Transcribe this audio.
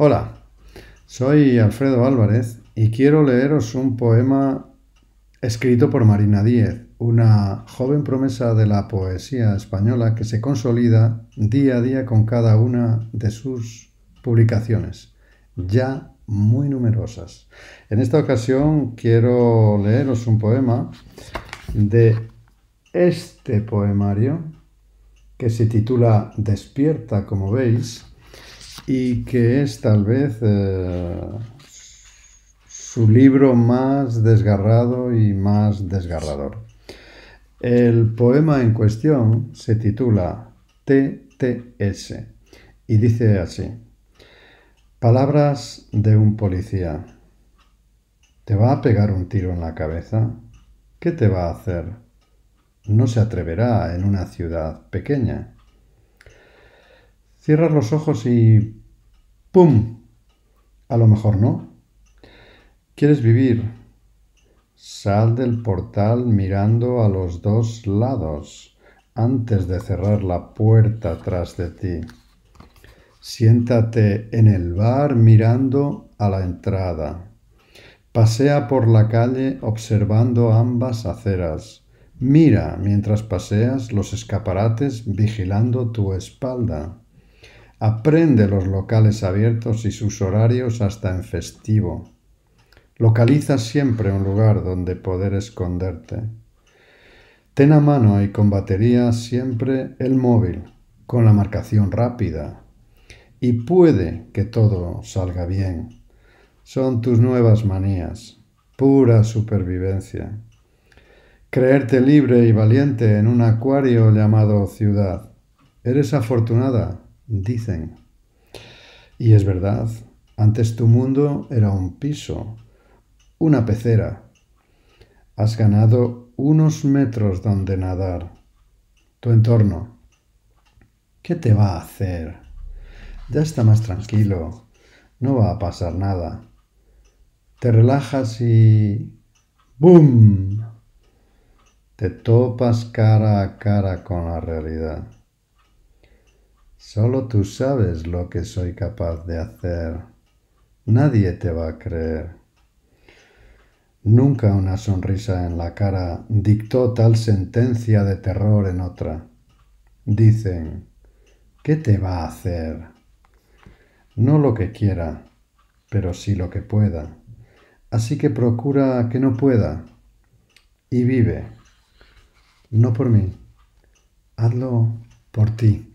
Hola, soy Alfredo Álvarez y quiero leeros un poema escrito por Marina Díez, una joven promesa de la poesía española que se consolida día a día con cada una de sus publicaciones, ya muy numerosas. En esta ocasión quiero leeros un poema de este poemario que se titula Despierta, como veis, y que es tal vez eh, su libro más desgarrado y más desgarrador. El poema en cuestión se titula TTS y dice así, Palabras de un policía. ¿Te va a pegar un tiro en la cabeza? ¿Qué te va a hacer? No se atreverá en una ciudad pequeña. Cierras los ojos y... ¡Pum! A lo mejor no. ¿Quieres vivir? Sal del portal mirando a los dos lados antes de cerrar la puerta tras de ti. Siéntate en el bar mirando a la entrada. Pasea por la calle observando ambas aceras. Mira mientras paseas los escaparates vigilando tu espalda. Aprende los locales abiertos y sus horarios hasta en festivo. Localiza siempre un lugar donde poder esconderte. Ten a mano y con batería siempre el móvil, con la marcación rápida. Y puede que todo salga bien. Son tus nuevas manías, pura supervivencia. Creerte libre y valiente en un acuario llamado ciudad. Eres afortunada dicen. Y es verdad, antes tu mundo era un piso, una pecera. Has ganado unos metros donde nadar. Tu entorno. ¿Qué te va a hacer? Ya está más tranquilo. No va a pasar nada. Te relajas y... ¡boom! Te topas cara a cara con la realidad. Solo tú sabes lo que soy capaz de hacer. Nadie te va a creer. Nunca una sonrisa en la cara dictó tal sentencia de terror en otra. Dicen, ¿qué te va a hacer? No lo que quiera, pero sí lo que pueda. Así que procura que no pueda y vive. No por mí, hazlo por ti.